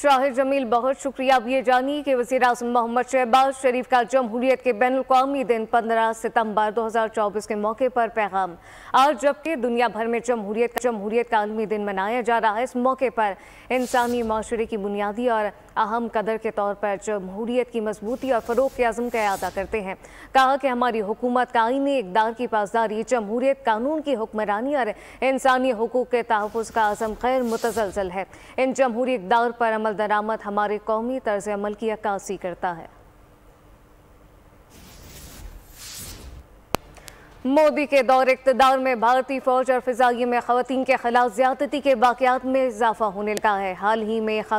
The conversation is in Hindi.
शाहिर जमील बहुत शुक्रिया अब ये जानिए कि वजी अजम मोहम्मद शहबाज शरीफ का जमहूरियत के बैन अवी दिन पंद्रह सितम्बर दो हज़ार चौबीस के मौके पर पैगाम आज जबकि दुनिया भर में जमहूरियत का जमहूरियत का आलमी दिन मनाया जा रहा है इस मौके पर इंसानी माशरे की बुनियादी और अहम कदर के तौर पर जमहूरियत की मजबूती और फ़रोग के अज़म का अदा करते हैं कहा कि हमारी हुकूमत का आइनी इकदार की पासदारी जमहूरियत कानून की हुक्मरानी और इंसानी हकूक़ के तहफ़ का अज़म खैर मुतजलजल है इन जमहूरी इकदार पर अमल दरामद हमारे कौमी तर्ज अमल की अक्सी करता है मोदी के दौर इकतदार में भारतीय फौज और फिजाइय में खातन के खिलाफ ज्यादती के वाकत में इजाफा होने लगा है हाल ही में